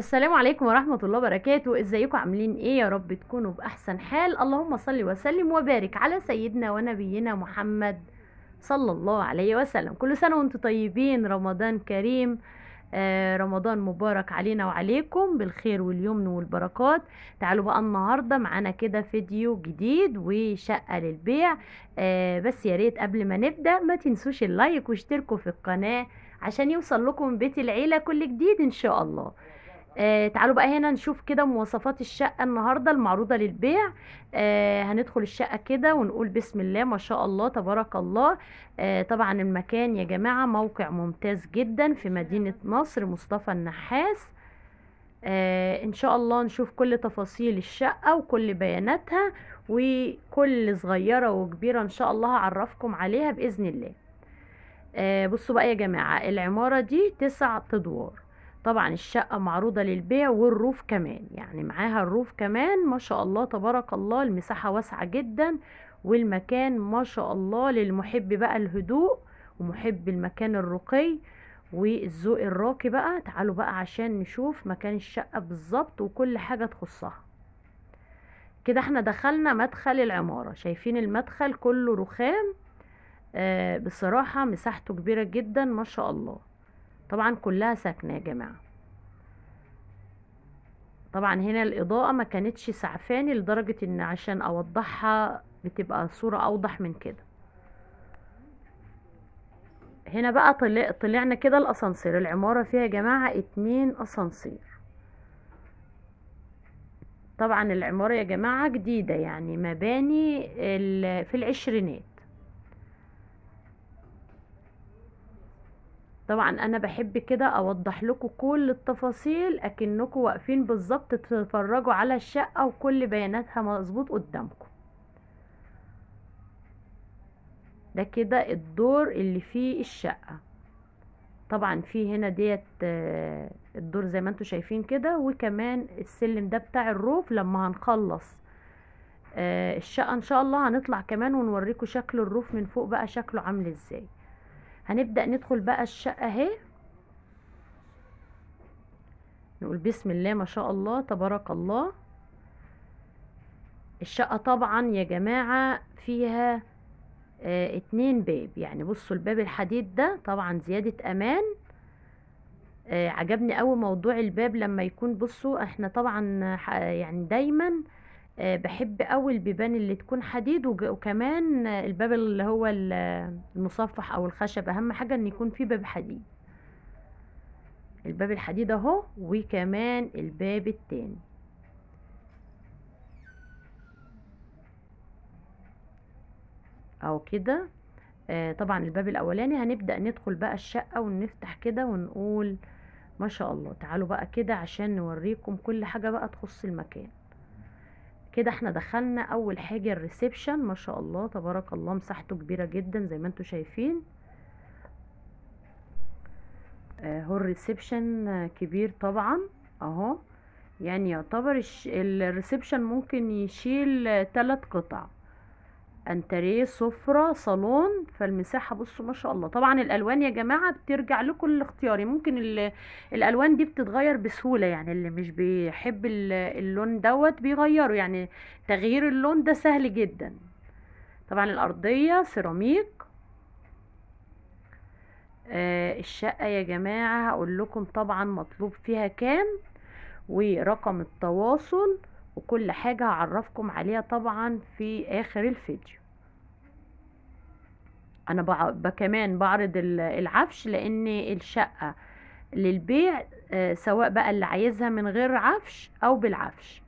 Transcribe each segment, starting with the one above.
السلام عليكم ورحمة الله وبركاته ازيكم عاملين ايه يا رب تكونوا بأحسن حال اللهم صل وسلم وبارك على سيدنا ونبينا محمد صلى الله عليه وسلم كل سنة وانتم طيبين رمضان كريم آه رمضان مبارك علينا وعليكم بالخير واليمن والبركات تعالوا بقى النهارده معانا كده فيديو جديد وشقه للبيع آه بس يا ريت قبل ما نبدا ما تنسوش اللايك واشتركوا في القناه عشان يوصل لكم بيت العيله كل جديد ان شاء الله آه تعالوا بقى هنا نشوف كده مواصفات الشقة النهاردة المعروضة للبيع آه هندخل الشقة كده ونقول بسم الله ما شاء الله تبارك الله آه طبعا المكان يا جماعة موقع ممتاز جدا في مدينة نصر مصطفى النحاس آه ان شاء الله نشوف كل تفاصيل الشقة وكل بياناتها وكل صغيرة وكبيرة ان شاء الله هعرفكم عليها بإذن الله آه بصوا بقى يا جماعة العمارة دي تسع ادوار طبعا الشقة معروضة للبيع والروف كمان يعني معاها الروف كمان ما شاء الله تبارك الله المساحة واسعة جدا والمكان ما شاء الله للمحب بقى الهدوء ومحب المكان الرقي والذوق الراقي بقى تعالوا بقى عشان نشوف مكان الشقة بالظبط وكل حاجة تخصها كده احنا دخلنا مدخل العمارة شايفين المدخل كله رخام آه بصراحة مساحته كبيرة جدا ما شاء الله طبعا كلها ساكنه يا جماعه طبعا هنا الاضاءه ما كانتش سعفاني لدرجه ان عشان اوضحها بتبقى صوره اوضح من كده هنا بقى طلع طلعنا كده الاسانسير العماره فيها يا جماعه اتنين اسانسير طبعا العماره يا جماعه جديده يعني مباني في العشرينات طبعا انا بحب كده اوضح لكم كل التفاصيل اكنكم واقفين بالظبط تتفرجوا على الشقه وكل بياناتها مظبوط قدامكم ده كده الدور اللي فيه الشقه طبعا في هنا ديت آه، الدور زي ما انتم شايفين كده وكمان السلم ده بتاع الروف لما هنخلص آه، الشقه ان شاء الله هنطلع كمان ونوريكم شكل الروف من فوق بقى شكله عامل ازاي هنبدأ ندخل بقى الشقة اهي نقول بسم الله ما شاء الله تبارك الله الشقة طبعا يا جماعة فيها اه اتنين باب يعني بصوا الباب الحديد ده طبعا زيادة امان اه عجبني قوي موضوع الباب لما يكون بصوا احنا طبعا يعني دايما آه، بحب قوي البيبان اللي تكون حديد وكمان الباب اللي هو المصفح او الخشب اهم حاجه ان يكون في باب حديد الباب الحديد اهو وكمان الباب التاني او كده آه طبعا الباب الاولاني هنبدا ندخل بقى الشقه ونفتح كده ونقول ما شاء الله تعالوا بقى كده عشان نوريكم كل حاجه بقى تخص المكان كده احنا دخلنا اول حاجة الريسبشن ما شاء الله تبارك الله مساحته كبيرة جدا زي ما انتم شايفين اهو آه، الريسبشن كبير طبعا اهو يعني يعتبر الريسبشن ممكن يشيل تلات قطع انتريه سفرة صالون فالمساحة بصوا ما شاء الله طبعا الالوان يا جماعة بترجع لكم الاختياري ممكن الالوان دي بتتغير بسهولة يعني اللي مش بيحب اللون دوت بيغيره يعني تغيير اللون ده سهل جدا طبعا الارضية سيراميك آه الشقة يا جماعة هقول لكم طبعا مطلوب فيها كام ورقم التواصل وكل حاجة هعرفكم عليها طبعا في اخر الفيديو انا كمان بعرض العفش لان الشقة للبيع آه، سواء بقى اللي عايزها من غير عفش او بالعفش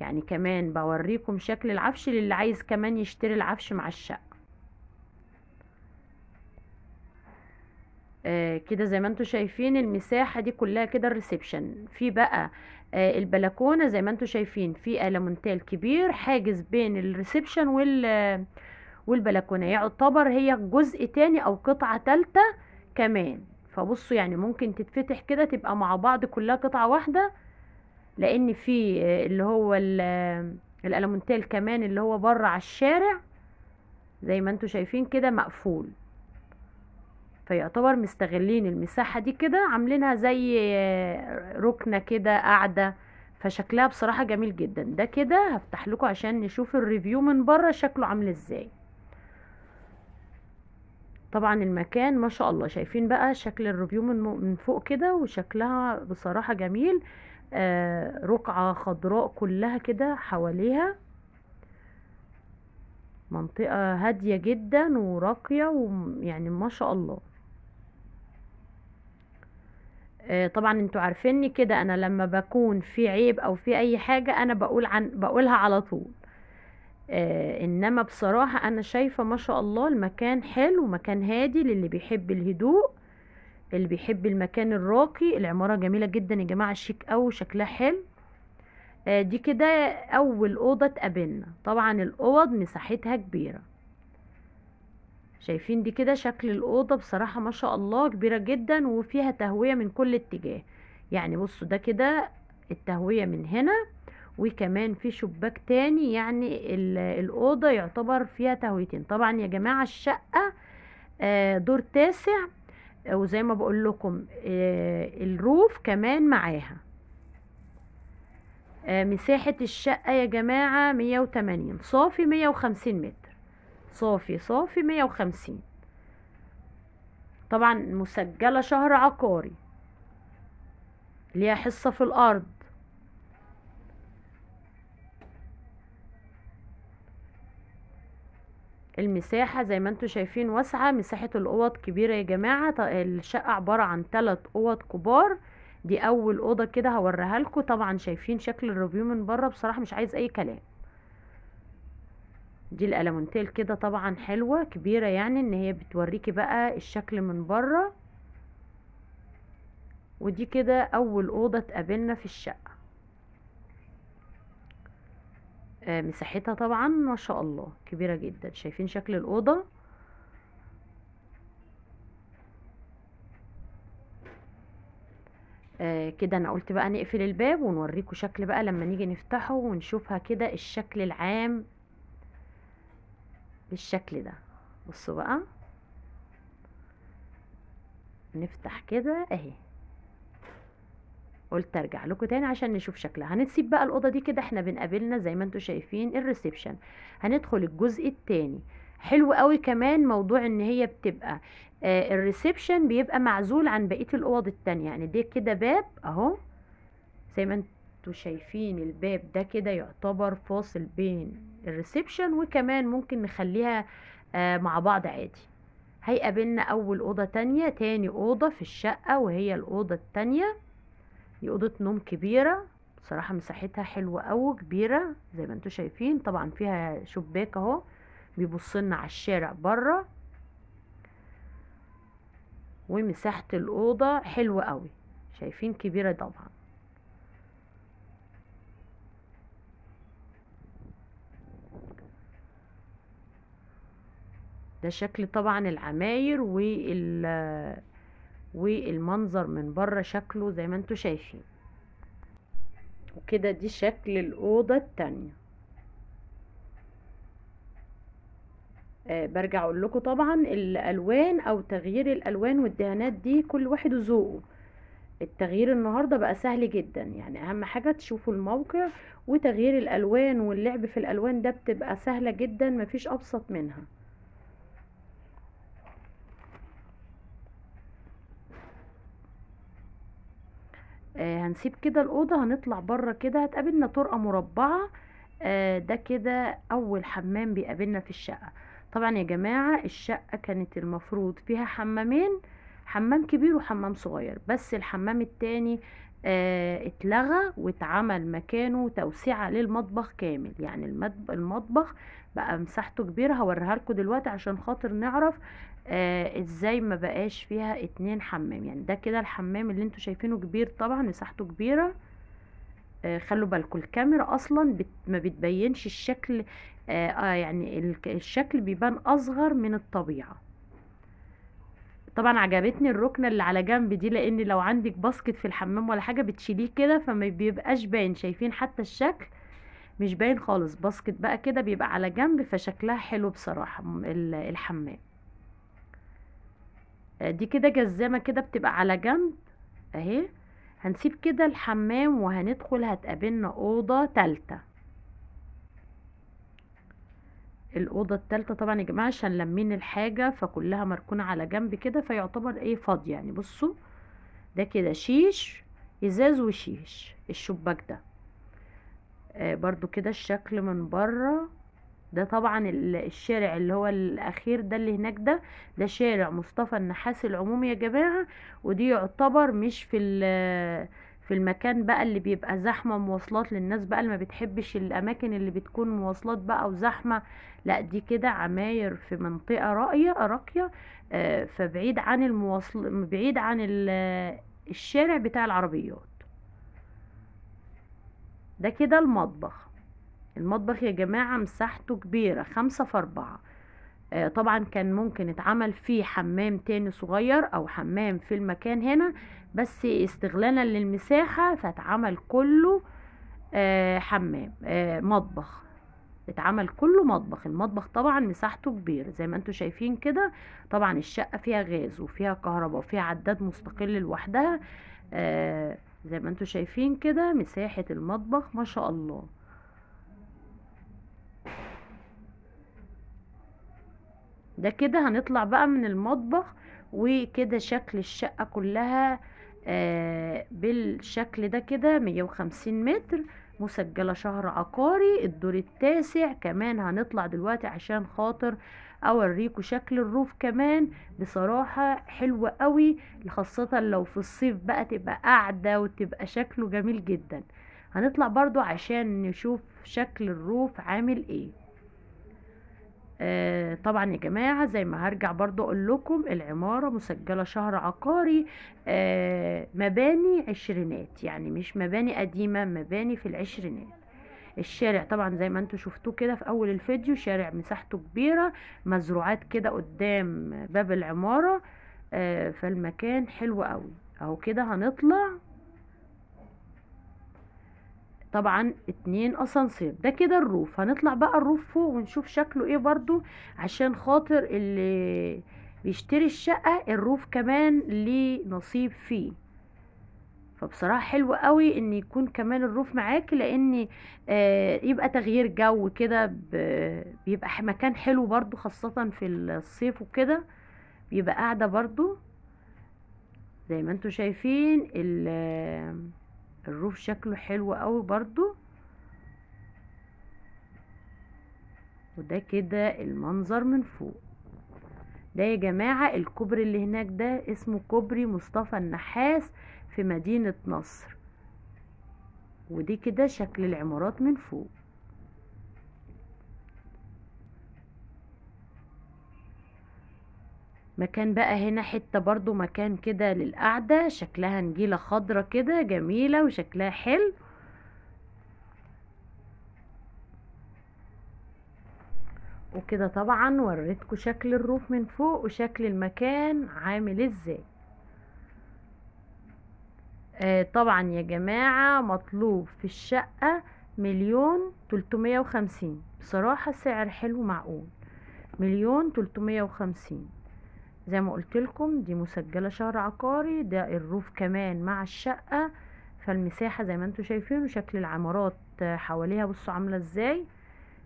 يعني كمان بوريكم شكل العفش للي عايز كمان يشتري العفش مع الشقة آه كده زي ما انتم شايفين المساحة دي كلها كده الريسبشن في بقى آه البلكونة زي ما انتم شايفين في ألمونتال كبير حاجز بين الريسبشن وال والبلكونة يعتبر هي جزء تاني أو قطعة تالتة كمان فبصوا يعني ممكن تتفتح كده تبقى مع بعض كلها قطعة واحدة لأن في آه، اللي هو الألمونتال كمان اللي هو بره على الشارع زي ما انتم شايفين كده مقفول فيعتبر مستغلين المساحة دي كده عاملينها زي ركنة كده قاعدة فشكلها بصراحة جميل جدا ده كده هفتح لكم عشان نشوف الريفيو من بره شكله عامل ازاي طبعا المكان ما شاء الله شايفين بقى شكل الريفيو من, من فوق كده وشكلها بصراحة جميل آه رقعة خضراء كلها كده حواليها منطقة هادية جدا وراقية ويعني ما شاء الله آه، طبعا انتوا عارفيني كده انا لما بكون في عيب او في اي حاجه انا بقول عن بقولها على طول آه، انما بصراحه انا شايفه ما شاء الله المكان حلو مكان هادي للي بيحب الهدوء اللي بيحب المكان الراقي العماره جميله جدا يا جماعه شيك او وشكلها حلو آه، دي كده اول اوضه تقابلنا طبعا الاوض مساحتها كبيره شايفين دي كده شكل الأوضة بصراحة ما شاء الله كبيرة جدا وفيها تهوية من كل اتجاه يعني بصوا ده كده التهوية من هنا وكمان في شباك تاني يعني الأوضة يعتبر فيها تهويتين طبعا يا جماعة الشقة آه، دور تاسع وزي ما بقول لكم آه، الروف كمان معاها آه، مساحة الشقة يا جماعة 180 صافي 150 متر صافي صافي مية وخمسين طبعا مسجلة شهر عقاري ليها حصة في الأرض المساحة زي ما انتوا شايفين واسعة مساحة الأوض كبيرة يا جماعة الشقة عبارة عن ثلاث أوض كبار دي أول أوضة كده هوريها لكم طبعا شايفين شكل الريفيو من بره بصراحة مش عايز أي كلام دي الالمونتيل كده طبعا حلوة كبيرة يعني ان هي بتوريكي بقى الشكل من بره ودي كده اول اوضة تقابلنا في الشقة آه مساحتها طبعا ما شاء الله كبيرة جدا شايفين شكل الاوضة آه كده انا قلت بقى نقفل الباب ونوريكم شكل بقى لما نيجي نفتحه ونشوفها كده الشكل العام بالشكل ده بصوا بقى نفتح كده اهي قلت ارجع لكم تاني عشان نشوف شكلها هنسيب بقى الاوضه دي كده احنا بنقابلنا زي ما انتم شايفين الريسبشن هندخل الجزء التاني حلو قوي كمان موضوع ان هي بتبقى آه الريسبشن بيبقى معزول عن بقيه الاوض التانية يعني ده كده باب اهو زي ما انتم شايفين الباب ده كده يعتبر فاصل بين الريسبشن وكمان ممكن نخليها آه، مع بعض عادي هيقابلنا اول اوضه تانية تاني اوضه في الشقه وهي الاوضه التانية دي اوضه نوم كبيره بصراحه مساحتها حلوه قوي كبيره زي ما انتم شايفين طبعا فيها شباك اهو بيبص لنا على الشارع بره ومساحه الاوضه حلوه قوي شايفين كبيره طبعا ده شكل طبعا العماير وال والمنظر من بره شكله زي ما انتوا شايفين وكده دي شكل الأوضة الثانيه آه برجع اقول لكم طبعا الالوان او تغيير الالوان والدهانات دي كل واحد ذوقه التغيير النهارده بقى سهل جدا يعني اهم حاجه تشوفوا الموقع وتغيير الالوان واللعب في الالوان ده بتبقى سهله جدا مفيش ابسط منها آه هنسيب كده الأوضة هنطلع بره كده هتقابلنا طرقة مربعة آه ده كده أول حمام بيقابلنا في الشقة طبعا يا جماعة الشقة كانت المفروض فيها حمامين حمام كبير وحمام صغير بس الحمام التاني آه، اتلغى واتعمل مكانه توسعة للمطبخ كامل يعني المطبخ بقى مساحته كبيرة هوريها لكم دلوقتي عشان خاطر نعرف آه ازاي ما بقاش فيها اتنين حمام يعني ده كده الحمام اللي انتوا شايفينه كبير طبعا مساحته كبيرة آه خلوا بالكم الكاميرا اصلا بت ما بتبينش الشكل آه, آه، يعني الشكل بيبان اصغر من الطبيعة طبعا عجبتني الركنه اللي على جنب دي لان لو عندك باسكت في الحمام ولا حاجه بتشيليه كده فما بيبقاش باين شايفين حتى الشكل مش باين خالص باسكت بقى كده بيبقى على جنب فشكلها حلو بصراحه الحمام آه، دي كده جزامه كده بتبقى على جنب اهي هنسيب كده الحمام وهندخل هتقابلنا اوضه تالته الاوضه الثالثه طبعا يا جماعه عشان لمين الحاجه فكلها مركونه على جنب كده فيعتبر ايه فاضي يعني بصوا ده كده شيش ازاز وشيش الشباك ده آه برضو كده الشكل من بره ده طبعا الشارع اللي هو الاخير ده اللي هناك ده ده شارع مصطفى النحاس العمومي يا جماعه ودي يعتبر مش في في المكان بقى اللي بيبقى زحمه مواصلات للناس بقى اللي ما بتحبش الاماكن اللي بتكون مواصلات بقى وزحمه لا دي كده عماير في منطقه راقيه راقيه آه، فبعيد عن المواصل بعيد عن الشارع بتاع العربيات ده كده المطبخ المطبخ يا جماعه مساحته كبيره خمسة في أربعة آه، طبعا كان ممكن اتعمل فيه حمام تاني صغير او حمام في المكان هنا بس استغلالا للمساحة فاتعمل كله آه، حمام آه، مطبخ اتعمل كله مطبخ المطبخ طبعا مساحته كبير زي ما انتم شايفين كده طبعا الشقة فيها غاز وفيها كهرباء وفيها عداد مستقل لوحدها زي ما انتم شايفين كده مساحة المطبخ ما شاء الله ده كده هنطلع بقى من المطبخ وكده شكل الشقة كلها آه بالشكل ده كده 150 متر مسجلة شهر عقاري الدور التاسع كمان هنطلع دلوقتي عشان خاطر اوريكم شكل الروف كمان بصراحة حلوة قوي خاصة لو في الصيف بقى تبقى قاعدة وتبقى شكله جميل جدا هنطلع برضو عشان نشوف شكل الروف عامل ايه آه طبعا يا جماعة زي ما هرجع برضو اقول لكم العمارة مسجلة شهر عقاري آه مباني عشرينات يعني مش مباني قديمة مباني في العشرينات الشارع طبعا زي ما انتم شفتوه كده في اول الفيديو شارع مساحته كبيرة مزروعات كده قدام باب العمارة آه فالمكان حلو قوي اهو كده هنطلع طبعا اتنين اسانسير ده كده الروف هنطلع بقى الروف فوق ونشوف شكله ايه برضو عشان خاطر اللي بيشتري الشقة الروف كمان ليه نصيب فيه فبصراحة حلو قوي ان يكون كمان الروف معاك لان آه يبقى تغيير جو كده بيبقى مكان حلو برضو خاصة في الصيف وكده بيبقى قاعدة برضو زي ما انتوا شايفين ال الروف شكله حلو قوي برضو وده كده المنظر من فوق ده يا جماعة الكوبري اللي هناك ده اسمه كوبري مصطفى النحاس في مدينة نصر ودي كده شكل العمارات من فوق مكان بقى هنا حتة برضو مكان كده للقعدة شكلها نجيلة خضرة كده جميلة وشكلها حلو وكده طبعا وريتكم شكل الروف من فوق وشكل المكان عامل ازاي آه طبعا يا جماعة مطلوب في الشقة مليون تلتمية وخمسين بصراحة سعر حلو معقول مليون تلتمية وخمسين زي ما قلت لكم دي مسجلة شهر عقاري ده الروف كمان مع الشقة فالمساحة زي ما انتم شايفين وشكل العمارات حواليها بصوا عاملة ازاي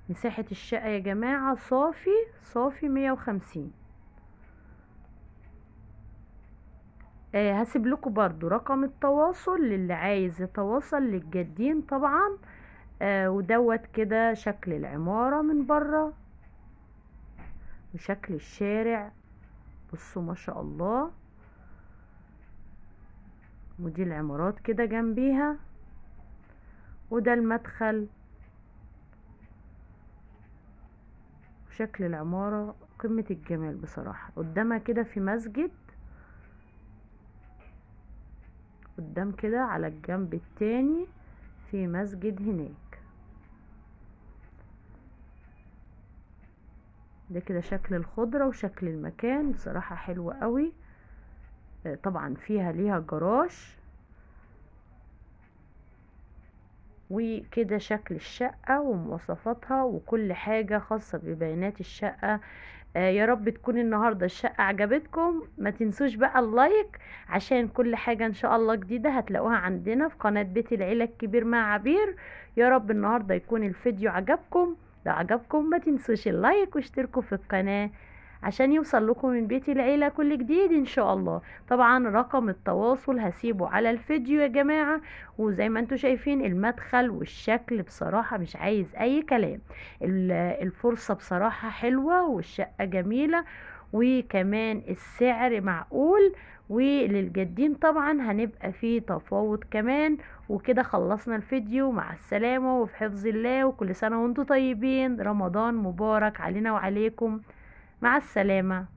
مساحة الشقة يا جماعة صافي صافي مية وخمسين آه هسيب لكم برضو رقم التواصل للي عايز يتواصل للجدين طبعا آه ودوت كده شكل العمارة من بره وشكل الشارع بصوا ما شاء الله ودي العمارات كده جنبيها وده المدخل شكل العمارة قمة الجمال بصراحة قدامها كده في مسجد قدام كده على الجنب التاني في مسجد هناك ده كده شكل الخضرة وشكل المكان بصراحة حلو قوي آه، طبعا فيها ليها جراش وكده شكل الشقة ومواصفاتها وكل حاجة خاصة ببيانات الشقة آه يا رب تكون النهاردة الشقة عجبتكم ما تنسوش بقى اللايك عشان كل حاجة ان شاء الله جديدة هتلاقوها عندنا في قناة بيت العيلة الكبير مع عبير يا رب النهاردة يكون الفيديو عجبكم لو عجبكم ما تنسوش اللايك واشتركوا في القناة عشان يوصل لكم من بيت العيلة كل جديد ان شاء الله طبعا رقم التواصل هسيبه على الفيديو يا جماعة وزي ما انتم شايفين المدخل والشكل بصراحة مش عايز اي كلام الفرصة بصراحة حلوة والشقة جميلة وكمان السعر معقول وللجدين طبعا هنبقى في تفاوض كمان وكده خلصنا الفيديو مع السلامة وفي حفظ الله وكل سنة وانتم طيبين رمضان مبارك علينا وعليكم مع السلامة